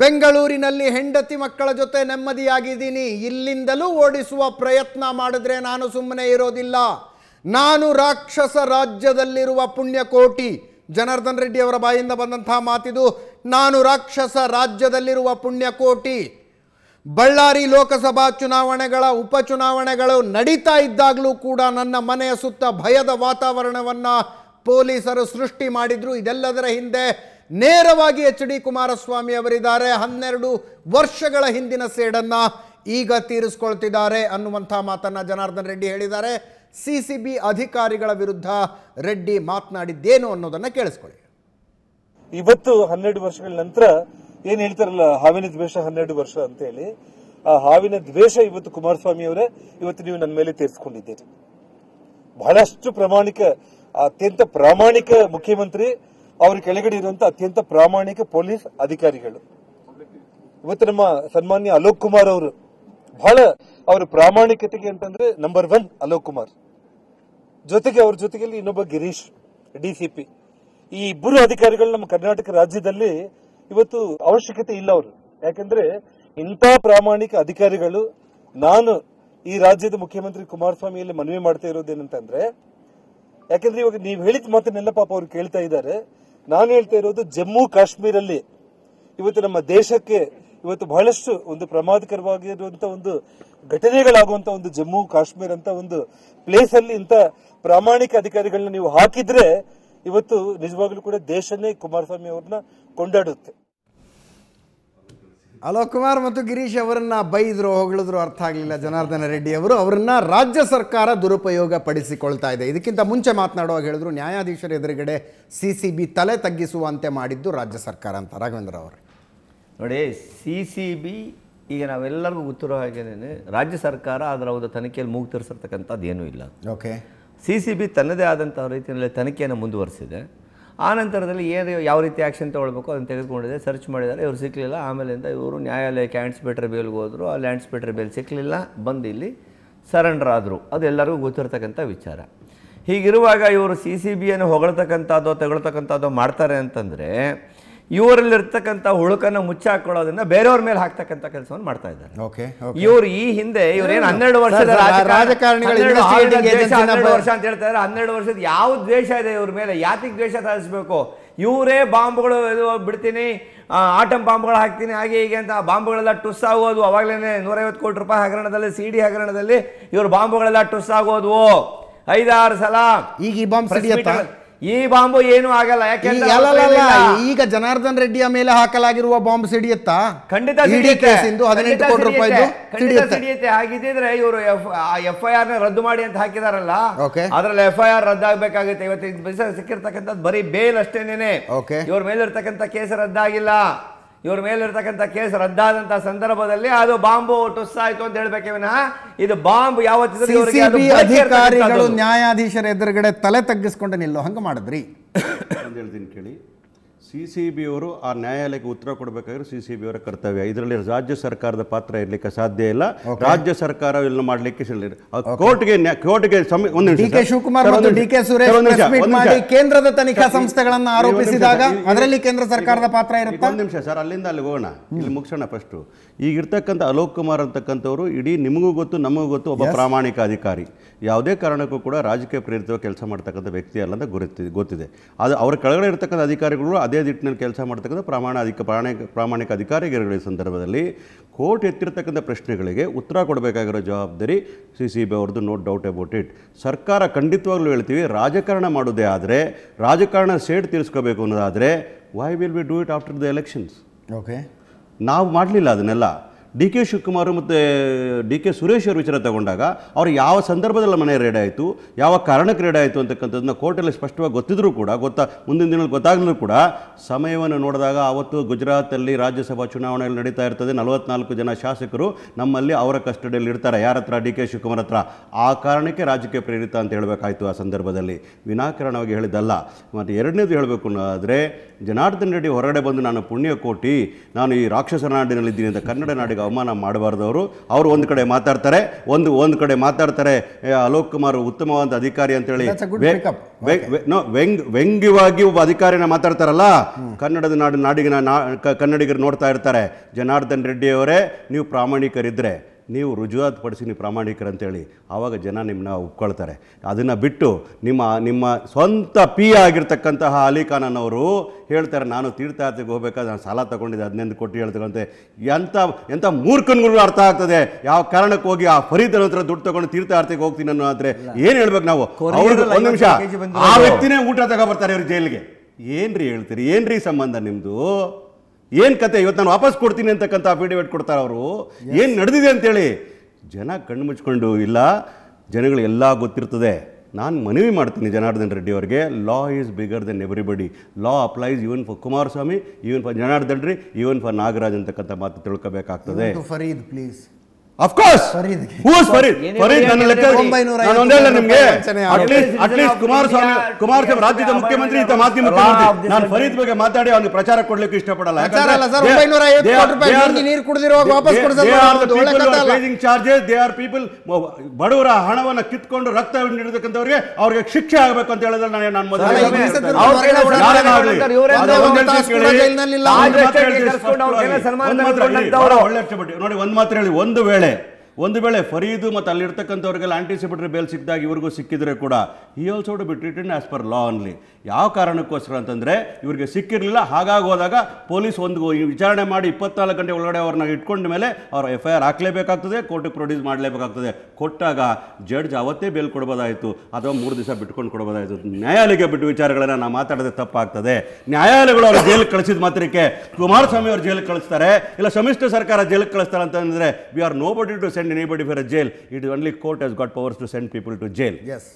ಬೆಂಗಳೂರಿನಲ್ಲಿ ಹೆಂಡತಿ ಮಕ್ಕಳ ಜೊತೆ ನೆಮ್ಮದಿಯಾಗಿದ್ದೀನಿ ಇಲ್ಲಿಂದಲೂ ಓಡಿಸುವ ಪ್ರಯತ್ನ ಮಾಡಿದ್ರೆ ನಾನು ಸುಮ್ಮನೆ ಇರೋದಿಲ್ಲ ನಾನು ರಾಕ್ಷಸ ರಾಜ್ಯದಲ್ಲಿರುವ ಪುಣ್ಯಕೋಟಿ ಜನಾರ್ದನ್ ರೆಡ್ಡಿ ಅವರ ಬಾಯಿಂದ ಬಂದಂತಹ ಮಾತಿದು ನಾನು ರಾಕ್ಷಸ ರಾಜ್ಯದಲ್ಲಿರುವ ಪುಣ್ಯಕೋಟಿ ಬಳ್ಳಾರಿ ಲೋಕಸಭಾ ಚುನಾವಣೆಗಳ ಉಪಚುನಾವಣೆಗಳು ನಡೀತಾ ಇದ್ದಾಗಲೂ ಕೂಡ ನನ್ನ ಮನೆಯ ಸುತ್ತ ಭಯದ ವಾತಾವರಣವನ್ನು ಪೊಲೀಸರು ಸೃಷ್ಟಿ ಮಾಡಿದ್ರು ಇದೆಲ್ಲದರ ಹಿಂದೆ ನೇರವಾಗಿ ಎಚ್ ಡಿ ಕುಮಾರಸ್ವಾಮಿ ಅವರಿದ್ದಾರೆ ಹನ್ನೆರಡು ವರ್ಷಗಳ ಹಿಂದಿನ ಸೇಡನ್ನು ಈಗ ತೀರಿಸ್ಕೊಳ್ತಿದ್ದಾರೆ ಅನ್ನುವಂಥ ಮಾತನ್ನು ಜನಾರ್ದನ್ ರೆಡ್ಡಿ ಹೇಳಿದ್ದಾರೆ ಸಿ ಸಿ ಬಿ ಅಧಿಕಾರಿಗಳ ವಿರುದ್ಧ ರೆಡ್ಡಿ ಮಾತನಾಡಿದ್ದೇನು ಅನ್ನೋದನ್ನು ಕೇಳಿಸ್ಕೊಳ್ಳಿ ಇವತ್ತು ಹನ್ನೆರಡು ವರ್ಷಗಳ ನಂತರ ಏನ್ ಹೇಳ್ತಾರಲ್ಲ ಹಾವಿನ ದ್ವೇಷ ಹನ್ನೆರಡು ವರ್ಷ ಅಂತ ಹೇಳಿ ಆ ಹಾವಿನ ದ್ವೇಷ ಇವತ್ತು ಕುಮಾರಸ್ವಾಮಿ ಅವರೇ ಇವತ್ತು ನೀವು ನನ್ನ ಮೇಲೆ ತೀರಿಸಿಕೊಂಡಿದ್ದೀರಿ ಬಹಳಷ್ಟು ಪ್ರಾಮಾಣಿಕ ಅತ್ಯಂತ ಪ್ರಾಮಾಣಿಕ ಮುಖ್ಯಮಂತ್ರಿ ಅವ್ರ ಕೆಳಗಡೆ ಇರುವಂತ ಅತ್ಯಂತ ಪ್ರಾಮಾಣಿಕ ಪೊಲೀಸ್ ಅಧಿಕಾರಿಗಳು ಇವತ್ತು ನಮ್ಮ ಸನ್ಮಾನ್ಯ ಅಲೋಕ್ ಕುಮಾರ್ ಅವರು ಬಹಳ ಅವರ ಪ್ರಾಮಾಣಿಕತೆಗೆ ಅಂತಂದ್ರೆ ನಂಬರ್ ಒನ್ ಅಲೋಕ್ ಕುಮಾರ್ ಜೊತೆಗೆ ಅವ್ರ ಜೊತೆಗೆ ಇನ್ನೊಬ್ಬ ಗಿರೀಶ್ ಡಿಸಿಪಿ ಈ ಇಬ್ಬರು ಅಧಿಕಾರಿಗಳು ನಮ್ಮ ಕರ್ನಾಟಕ ರಾಜ್ಯದಲ್ಲಿ ಇವತ್ತು ಅವಶ್ಯಕತೆ ಇಲ್ಲ ಅವರು ಯಾಕಂದ್ರೆ ಇಂತ ಪ್ರಾಮಾಣಿಕ ಅಧಿಕಾರಿಗಳು ನಾನು ಈ ರಾಜ್ಯದ ಮುಖ್ಯಮಂತ್ರಿ ಕುಮಾರಸ್ವಾಮಿಯಲ್ಲಿ ಮನವಿ ಮಾಡ್ತಾ ಇರೋದೇನಂತಂದ್ರೆ ಯಾಕಂದ್ರೆ ಇವಾಗ ನೀವು ಹೇಳಿದ ಮಾತನ್ನೆಲ್ಲ ಪಾಪ ಅವ್ರು ಕೇಳ್ತಾ ಇದ್ದಾರೆ ನಾನು ಹೇಳ್ತಾ ಇರೋದು ಜಮ್ಮು ಕಾಶ್ಮೀರಲ್ಲಿ ಇವತ್ತು ನಮ್ಮ ದೇಶಕ್ಕೆ ಇವತ್ತು ಬಹಳಷ್ಟು ಒಂದು ಪ್ರಮಾದಕರವಾಗಿರುವಂತ ಒಂದು ಘಟನೆಗಳಾಗುವಂತ ಒಂದು ಜಮ್ಮು ಕಾಶ್ಮೀರ ಅಂತ ಒಂದು ಪ್ಲೇಸ್ ಅಲ್ಲಿ ಇಂತ ಪ್ರಾಮಾಣಿಕ ಅಧಿಕಾರಿಗಳನ್ನ ನೀವು ಹಾಕಿದ್ರೆ ಇವತ್ತು ನಿಜವಾಗ್ಲೂ ಕೂಡ ದೇಶನೇ ಕುಮಾರಸ್ವಾಮಿ ಅವ್ರನ್ನ ಕೊಂಡಾಡುತ್ತೆ ಅಲೋಕ್ ಕುಮಾರ್ ಮತ್ತು ಗಿರೀಶ್ ಅವರನ್ನು ಬೈದರು ಹೊಗಳಿದ್ರು ಅರ್ಥ ಆಗಲಿಲ್ಲ ಜನಾರ್ದನ ರೆಡ್ಡಿ ಅವರು ಅವರನ್ನು ರಾಜ್ಯ ಸರ್ಕಾರ ದುರುಪಯೋಗ ಪಡಿಸಿಕೊಳ್ತಾ ಇದೆ ಇದಕ್ಕಿಂತ ಮುಂಚೆ ಮಾತನಾಡುವಾಗ ಹೇಳಿದ್ರು ನ್ಯಾಯಾಧೀಶರ ಎದುರುಗಡೆ ಸಿ ಸಿ ಬಿ ತಲೆ ತಗ್ಗಿಸುವಂತೆ ಮಾಡಿದ್ದು ರಾಜ್ಯ ಸರ್ಕಾರ ಅಂತ ರಾಘವೇಂದ್ರ ಅವರು ನೋಡಿ ಸಿ ಸಿ ಬಿ ಈಗ ನಾವೆಲ್ಲರಿಗೂ ಗೊತ್ತಿರೋ ಹಾಗೇನೇ ರಾಜ್ಯ ಸರ್ಕಾರ ಅದರ ಒಂದು ತನಿಖೆಯಲ್ಲಿ ಮೂಗು ತರಿಸಿರ್ತಕ್ಕಂಥದ್ದು ಏನೂ ಇಲ್ಲ ಓಕೆ ಸಿ ಸಿ ಬಿ ತನ್ನದೇ ಆದಂಥ ರೀತಿಯಲ್ಲಿ ತನಿಖೆಯನ್ನು ಮುಂದುವರಿಸಿದೆ ಆ ನಂತರದಲ್ಲಿ ಏನು ಯಾವ ರೀತಿ ಆ್ಯಕ್ಷನ್ ತೊಗೊಳ್ಬೇಕು ಅದನ್ನು ತೆಗೆದುಕೊಂಡಿದೆ ಸರ್ಚ್ ಮಾಡಿದ್ದಾರೆ ಇವರು ಸಿಕ್ಕಲಿಲ್ಲ ಆಮೇಲಿಂದ ಇವರು ನ್ಯಾಯಾಲಯಕ್ಕೆ ಆ್ಯಂಟ್ಸ್ಪೇಟರ್ ಬೇಲ್ಗೆ ಹೋದರು ಲ್ಯಾಂಡ್ಸ್ ಆ್ಯಂಟ್ಸ್ಪೇಟರ್ ಬೇಲ್ ಸಿಕ್ಕಲಿಲ್ಲ ಬಂದು ಇಲ್ಲಿ ಸರೆಂಡರ್ ಆದರು ಅದು ಎಲ್ಲರಿಗೂ ಗೊತ್ತಿರತಕ್ಕಂಥ ವಿಚಾರ ಹೀಗಿರುವಾಗ ಇವರು ಸಿ ಸಿ ಬಿಯನ್ನು ಹೊಗಳತಕ್ಕಂಥದ್ದೋ ತಗೊಳ್ತಕ್ಕಂಥದ್ದೋ ಮಾಡ್ತಾರೆ ಅಂತಂದರೆ ಇವರಲ್ಲಿರ್ತಕ್ಕಂಥ ಹುಳುಕನ್ನು ಮುಚ್ಚಾಕೊಳ್ಳೋದನ್ನ ಬೇರೆಯವ್ರ ಮೇಲೆ ಹಾಕ್ತಕ್ಕಂಥ ಕೆಲಸವನ್ನು ಮಾಡ್ತಾ ಇದ್ದಾರೆ ಇವರು ಈ ಹಿಂದೆ ಇವ್ರೇನು ಹನ್ನೆರಡು ವರ್ಷದ ಹನ್ನೆರಡು ವರ್ಷ ಅಂತ ಹೇಳ್ತಾರೆ ಹನ್ನೆರಡು ವರ್ಷದ ಯಾವ ದ್ವೇಷ ಇದೆ ಇವ್ರ ಮೇಲೆ ಯಾತಿಗೆ ದ್ವೇಷ ಸಾಧಿಸಬೇಕು ಇವರೇ ಬಾಂಬ್ಗಳು ಬಿಡ್ತೀನಿ ಆಟಂ ಬಾಂಬ್ಗಳು ಹಾಕ್ತೀನಿ ಹಾಗೆ ಹೀಗೆ ಅಂತ ಬಾಂಬ್ಗಳೆಲ್ಲ ಟುಸ್ ಆಗೋದು ಅವಾಗಲೇ ನೂರೈವತ್ತು ಕೋಟಿ ರೂಪಾಯಿ ಹಗರಣದಲ್ಲಿ ಸಿ ಡಿ ಹಗರಣದಲ್ಲಿ ಇವ್ರ ಬಾಂಬ್ಗಳೆಲ್ಲ ಟುಸ್ ಆಗೋದು ಐದಾರು ಸಲ ಈಗ ಈ ಬಾಂಬ್ ಈ ಬಾಂಬು ಏನು ಆಗಲ್ಲ ಯಾಕೆ ಈಗ ಜನಾರ್ದನ್ ರೆಡ್ಡಿಯ ಮೇಲೆ ಹಾಕಲಾಗಿರುವ ಬಾಂಬ್ ಸಿಡಿಯುತ್ತಾ ಖಂಡಿತ ಕೋಟಿ ಸಿಡಿಯುತ್ತೆ ಹಾಗಿದ್ರೆ ಇವರು ಎಫ್ ಐ ಆರ್ ನ ರದ್ದು ಮಾಡಿ ಅಂತ ಹಾಕಿದಾರಲ್ಲ ಅದ್ರಲ್ಲಿ ಎಫ್ ಐ ಆರ್ ರದ್ದಾಗಬೇಕಾಗುತ್ತೆ ಇವತ್ತು ಸಿಕ್ಕಿರ್ತಕ್ಕಂಥದ್ದು ಬರೀ ಬೇಲ್ ಅಷ್ಟೇನೆ ಇವ್ರ ಮೇಲೆ ಇರ್ತಕ್ಕಂಥ ಕೇಸ್ ರದ್ದಾಗಿಲ್ಲ ಇವ್ರ ಮೇಲಿರ್ತಕ್ಕಂಥ ಕೇಸ್ ರದ್ದಾದಂಥ ಸಂದರ್ಭದಲ್ಲಿ ಅದು ಬಾಂಬು ಟುಸ್ಸಾಯ್ತು ಅಂತ ಹೇಳ್ಬೇಕೆ ವಿನಃ ಇದು ಬಾಂಬ್ ಅಧಿಕಾರಿಗಳು ನ್ಯಾಯಾಧೀಶರ ಎದುರುಗಡೆ ತಲೆ ತಗ್ಗಿಸ್ಕೊಂಡು ನಿಲ್ಲೋ ಹಂಗ ಮಾಡಿದ್ರಿ ಹೇಳ್ತೀನಿ ಕೇಳಿ ಸಿ ಸಿ ಬಿ ಅವರು ಆ ನ್ಯಾಯಾಲಯಕ್ಕೆ ಉತ್ತರ ಕೊಡಬೇಕಾದ್ರೆ ಸಿ ಸಿ ಬಿ ಅವರ ಕರ್ತವ್ಯ ಇದರಲ್ಲಿ ರಾಜ್ಯ ಸರ್ಕಾರದ ಪಾತ್ರ ಇರಲಿಕ್ಕೆ ಸಾಧ್ಯ ಇಲ್ಲ ರಾಜ್ಯ ಸರ್ಕಾರ ಇಲ್ಲ ಮಾಡಲಿಕ್ಕೆ ಕೋರ್ಟ್ಗೆ ಕೋರ್ಟ್ಗೆ ಒಂದು ಮತ್ತು ಮಾಡಿ ಕೇಂದ್ರದ ತನಿಖಾ ಸಂಸ್ಥೆಗಳನ್ನು ಆರೋಪಿಸಿದಾಗ ಅದರಲ್ಲಿ ಕೇಂದ್ರ ಸರ್ಕಾರದ ಪಾತ್ರ ಇರುತ್ತೆ ಒಂದು ನಿಮಿಷ ಸರ್ ಅಲ್ಲಿಂದ ಅಲ್ಲಿ ಹೋಗೋಣ ಇಲ್ಲಿ ಮುಗಿಸೋಣ ಫಸ್ಟ್ ಈಗ ಇರ್ತಕ್ಕಂಥ ಅಲೋಕ್ ಕುಮಾರ್ ಅಂತಕ್ಕಂಥವ್ರು ಇಡೀ ನಿಮಗೂ ಗೊತ್ತು ನಮಗೂ ಗೊತ್ತು ಒಬ್ಬ ಪ್ರಾಮಾಣಿಕ ಅಧಿಕಾರಿ ಯಾವುದೇ ಕಾರಣಕ್ಕೂ ಕೂಡ ರಾಜಕೀಯ ಪ್ರೇರಿತವಾಗಿ ಕೆಲಸ ಮಾಡ್ತಕ್ಕಂಥ ವ್ಯಕ್ತಿ ಅಲ್ಲ ಅಂತ ಗೊತ್ತಿದೆ ಅದು ಅವ್ರ ಕೆಳಗಡೆ ಇರ್ತಕ್ಕಂಥ ಅಧಿಕಾರಿಗಳು ಅದೇ ಅದೇ ಕೆಲಸ ಮಾಡ್ತಕ್ಕಂಥ ಪ್ರಮಾಣ ಅಧಿಕ ಪ್ರಾಮಾಣಿಕ ಪ್ರಾಮಾಣಿಕ ಅಧಿಕಾರಿಗಳ ಸಂದರ್ಭದಲ್ಲಿ ಕೋರ್ಟ್ ಎತ್ತಿರತಕ್ಕಂಥ ಪ್ರಶ್ನೆಗಳಿಗೆ ಉತ್ತರ ಕೊಡಬೇಕಾಗಿರೋ ಜವಾಬ್ದಾರಿ ಸಿ ಸಿ ಬಿ ಅವ್ರದ್ದು ನೋ ಡೌಟ್ ಅಬೌಟ್ ಇಟ್ ಸರ್ಕಾರ ಖಂಡಿತವಾಗ್ಲೂ ಹೇಳ್ತೀವಿ ರಾಜಕಾರಣ ಮಾಡೋದೇ ಆದರೆ ರಾಜಕಾರಣ ಸೇಡ್ ತೀರಿಸ್ಕೋಬೇಕು ಅನ್ನೋದಾದರೆ why will be do it after the elections okay ನಾವು ಮಾಡಲಿಲ್ಲ ಅದನ್ನೆಲ್ಲ ಡಿ ಕೆ ಶಿವಕುಮಾರ್ ಮತ್ತು ಡಿ ಕೆ ಸುರೇಶ್ ಅವರು ವಿಚಾರ ತಗೊಂಡಾಗ ಅವರು ಯಾವ ಸಂದರ್ಭದಲ್ಲಿ ಮನೆ ರೇಡ್ ಆಯಿತು ಯಾವ ಕಾರಣಕ್ಕೆ ರೇಡ್ ಆಯಿತು ಅಂತಕ್ಕಂಥದ್ದನ್ನ ಕೋರ್ಟಲ್ಲಿ ಸ್ಪಷ್ಟವಾಗಿ ಗೊತ್ತಿದ್ರೂ ಕೂಡ ಗೊತ್ತಾ ಮುಂದಿನ ದಿನಗಳಲ್ಲಿ ಗೊತ್ತಾಗಲೂ ಕೂಡ ಸಮಯವನ್ನು ನೋಡಿದಾಗ ಅವತ್ತು ಗುಜರಾತಲ್ಲಿ ರಾಜ್ಯಸಭಾ ಚುನಾವಣೆಯಲ್ಲಿ ನಡೀತಾ ಇರ್ತದೆ ನಲವತ್ನಾಲ್ಕು ಜನ ಶಾಸಕರು ನಮ್ಮಲ್ಲಿ ಅವರ ಕಸ್ಟಡಿಯಲ್ಲಿ ಇರ್ತಾರೆ ಯಾರ ಹತ್ರ ಡಿ ಕೆ ಶಿವಕುಮಾರ್ ಹತ್ರ ಆ ಕಾರಣಕ್ಕೆ ರಾಜಕೀಯ ಪ್ರೇರಿತ ಅಂತ ಹೇಳಬೇಕಾಯಿತು ಆ ಸಂದರ್ಭದಲ್ಲಿ ವಿನಾಕಾರಣವಾಗಿ ಹೇಳಿದ್ದಲ್ಲ ಮತ್ತು ಎರಡನೇದು ಹೇಳಬೇಕು ಆದರೆ ಜನಾರ್ದನ್ ರೆಡ್ಡಿ ಹೊರಗಡೆ ಬಂದು ನಾನು ಪುಣ್ಯಕೋಟಿ ನಾನು ಈ ರಾಕ್ಷಸ ನಾಡಿನಲ್ಲಿದ್ದೀನಿ ಅಂತ ಕನ್ನಡ ನಾಡಿಗೆ ಅವಮಾನ ಮಾಡಬಾರ್ದು ಅವರು ಅವರು ಒಂದು ಕಡೆ ಮಾತಾಡ್ತಾರೆ ಒಂದು ಒಂದು ಕಡೆ ಮಾತಾಡ್ತಾರೆ ಅಲೋಕ್ ಕುಮಾರ್ ಉತ್ತಮವಾದ ಅಧಿಕಾರಿ ಅಂತೇಳಿ ವ್ಯಂಗ್ ವ್ಯಂಗ್ಯವಾಗಿ ಒಬ್ಬ ಅಧಿಕಾರಿನ ಮಾತಾಡ್ತಾರಲ್ಲ ಕನ್ನಡದ ನಾಡು ನಾಡಿಗಿನ ಕನ್ನಡಿಗರು ನೋಡ್ತಾ ಇರ್ತಾರೆ ಜನಾರ್ದನ್ ರೆಡ್ಡಿ ಅವರೇ ನೀವು ಪ್ರಾಮಾಣಿಕರಿದ್ರೆ ನೀವು ರುಜುವಾತು ಪಡಿಸಿ ನೀವು ಅಂತೇಳಿ ಆವಾಗ ಜನ ನಿಮ್ಮನ್ನ ಒಪ್ಕೊಳ್ತಾರೆ ಅದನ್ನು ಬಿಟ್ಟು ನಿಮ್ಮ ನಿಮ್ಮ ಸ್ವಂತ ಪಿ ಆಗಿರ್ತಕ್ಕಂತಹ ಅಲಿಖಾನನ್ ಅವರು ಹೇಳ್ತಾರೆ ನಾನು ತೀರ್ಥಯಾತ್ರೆಗೆ ಹೋಗ್ಬೇಕಾದ್ರೆ ನಾನು ಸಾಲ ತಗೊಂಡಿದ್ದೆ ಹದಿನೈದು ಕೊಟ್ಟು ಹೇಳ್ತಕ್ಕಂತೆ ಎಂಥ ಎಂಥ ಮೂರ್ಖನ್ಗಳು ಅರ್ಥ ಆಗ್ತದೆ ಯಾವ ಕಾರಣಕ್ಕೆ ಹೋಗಿ ಆ ಫರೀದನ ಹತ್ರ ದುಡ್ಡು ತಗೊಂಡು ತೀರ್ಥಯಾತ್ರೆಗೆ ಹೋಗ್ತೀನಿ ಅನ್ನೋ ಆದರೆ ಏನು ಹೇಳ್ಬೇಕು ನಾವು ಒಂದು ನಿಮಿಷ ಆ ವ್ಯಕ್ತಿನೇ ಊಟ ತಗೊಬರ್ತಾರೆ ಇವ್ರು ಜೈಲಿಗೆ ಏನ್ರಿ ಹೇಳ್ತೀರಿ ಏನ್ರಿ ಸಂಬಂಧ ನಿಮ್ಮದು ಏನು ಕತೆ ಇವತ್ತು ನಾನು ವಾಪಸ್ ಕೊಡ್ತೀನಿ ಅಂತಕ್ಕಂಥ ಅಫಿಡೇವಿಟ್ ಕೊಡ್ತಾರೆ ಅವರು ಏನು ನಡೆದಿದೆ ಅಂತೇಳಿ ಜನ ಕಣ್ಣು ಮುಚ್ಕೊಂಡು ಇಲ್ಲ ಜನಗಳು ಎಲ್ಲ ಗೊತ್ತಿರ್ತದೆ ನಾನು ಮನವಿ ಮಾಡ್ತೀನಿ ಜನಾರ್ದನ್ ರೆಡ್ಡಿ ಅವರಿಗೆ law is bigger than everybody law applies even for Kumaraswamy even for Janardhan Reddy even for Nagaraj ಅಂತಕ್ಕಂಥ ಮಾತು ತಿಳ್ಕೋಬೇಕಾಗ್ತದೆ Farid please of course who Farid Farid ನನ್ನ ಲೆಕ್ಕದಲ್ಲಿ ನಾನು ಒಂದೇ ನಿಮಗೆ ಅಟ್ಲೀಸ್ಟ್ ಅಟ್ಲೀಸ್ಟ್ ಕುಮಾರಸ್ವಾಮಿ ಕುಮಾರಸ್ವಾಮಿ ರಾಜ್ಯದ ಮುಖ್ಯಮಂತ್ರಿ ಇತ್ತ ಮಾಜಿ ಮುಖ್ಯಮಂತ್ರಿ ನಾನು ಫರೀದ್ ಬಗ್ಗೆ ಮಾತಾಡಿ ಅವನಿಗೆ ಪ್ರಚಾರ ಕೊಡ್ಲಿಕ್ಕೆ ಇಷ್ಟಪಡಲ್ಲ ಯಾಕಂದ್ರೆ ಚಾರ್ಜಸ್ ದೇ ಆರ್ ಪೀಪಲ್ ಬಡವರ ಹಣವನ್ನು ಕಿತ್ಕೊಂಡು ರಕ್ತ ನೀಡತಕ್ಕಂಥವ್ರಿಗೆ ಅವ್ರಿಗೆ ಶಿಕ್ಷೆ ಆಗಬೇಕು ಅಂತ ಹೇಳಿದ್ರೆ ನಾನು ನಾನು ಮೊದಲೇ ಮೊದಲು ನೋಡಿ ಒಂದು ಮಾತ್ರ ಹೇಳಿ ಒಂದು ವೇಳೆ ಒಂದು ವೇಳೆ ಫರೀದು ಮತ್ತು ಅಲ್ಲಿರ್ತಕ್ಕಂಥವ್ರಿಗೆಲ್ಲ ಆಂಟಿಸಿಪೇಟರಿ ಬೇಲ್ ಸಿಕ್ಕಿದಾಗ ಇವ್ರಿಗೂ ಸಿಕ್ಕಿದ್ರೆ ಕೂಡ ಈ also to be treated as per law only ಯಾವ ಕಾರಣಕ್ಕೋಸ್ಕರ ಅಂತಂದರೆ ಇವರಿಗೆ ಸಿಕ್ಕಿರಲಿಲ್ಲ ಹಾಗಾಗಿ ಹೋದಾಗ ಪೊಲೀಸ್ ಒಂದು ವಿಚಾರಣೆ ಮಾಡಿ ಇಪ್ಪತ್ನಾಲ್ಕು ಗಂಟೆ ಒಳಗಡೆ ಅವ್ರನ್ನ ಇಟ್ಕೊಂಡ ಮೇಲೆ ಅವ್ರ ಎಫ್ ಐ ಆರ್ ಹಾಕಲೇಬೇಕಾಗ್ತದೆ ಕೋರ್ಟಿಗೆ ಪ್ರೊಡ್ಯೂಸ್ ಮಾಡಲೇಬೇಕಾಗ್ತದೆ ಕೊಟ್ಟಾಗ ಜಡ್ಜ್ ಅವತ್ತೇ ಬೇಲ್ ಕೊಡ್ಬೋದಾಯಿತು ಅಥವಾ ಮೂರು ದಿವಸ ಬಿಟ್ಕೊಂಡು ಕೊಡ್ಬೋದಾಯಿತು ನ್ಯಾಯಾಲಯಕ್ಕೆ ಬಿಟ್ಟು ವಿಚಾರಗಳನ್ನ ನಾವು ಮಾತಾಡೋದೇ ತಪ್ಪಾಗ್ತದೆ ನ್ಯಾಯಾಲಯಗಳು ಅವ್ರ ಜೈಲಿಗೆ ಕಳಿಸಿದ ಮಾತ್ರಕ್ಕೆ ಕುಮಾರಸ್ವಾಮಿ ಅವರು ಜೈಲಿಗೆ ಕಳಿಸ್ತಾರೆ ಇಲ್ಲ ಸಮ್ಮಿಶ್ರ ಸರ್ಕಾರ ಜೈಲಿಗೆ ಕಳಿಸ್ತಾರೆ ಅಂತಂದರೆ we are nobody to send send anybody for a jail. It is only court has got powers to send people to jail. Yes.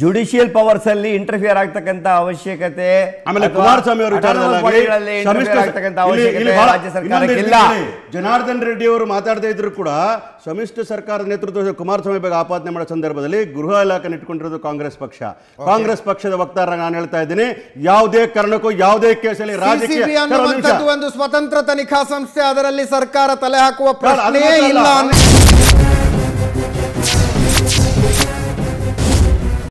Judicial powers ಅಲ್ಲಿ ಇಂಟರ್ಫಿಯರ್ ಆಗ್ತಕ್ಕಂತ ಅವಶ್ಯಕತೆ ಆಮೇಲೆ ಕುಮಾರಸ್ವಾಮಿ ಅವರು ರಾಜ್ಯ ಜನಾರ್ದನ್ ರೆಡ್ಡಿ ಅವರು ಮಾತಾಡದೇ ಇದ್ರು ಕೂಡ ಸಮಿಶ್ರ ಸರ್ಕಾರದ ನೇತೃತ್ವದ ಕುಮಾರಸ್ವಾಮಿ ಬಗ್ಗೆ ಆಪಾದನೆ ಮಾಡೋ ಸಂದರ್ಭದಲ್ಲಿ ಗೃಹ ಇಲಾಖೆ ಇಟ್ಕೊಂಡಿರೋದು ಕಾಂಗ್ರೆಸ್ ಪಕ್ಷ ಕಾಂಗ್ರೆಸ್ ಪಕ್ಷದ ವಕ್ತಾರ ನಾನು ಹೇಳ್ತಾ ಇದ್ದೀನಿ ಯಾವುದೇ ಕಾರಣಕ್ಕೂ ಯಾವುದೇ ಕೇಸಲ್ಲಿ ರಾಜಕೀಯ ಒಂದು ಸ್ವತಂತ್ರ ತನಿಖಾ ಸಂಸ್ಥೆ ಅದರಲ್ಲಿ ಸರ್ಕಾರ ತಲೆ ಹಾಕುವ ಪ್ರಶ್ನೆ ಇಲ್ಲ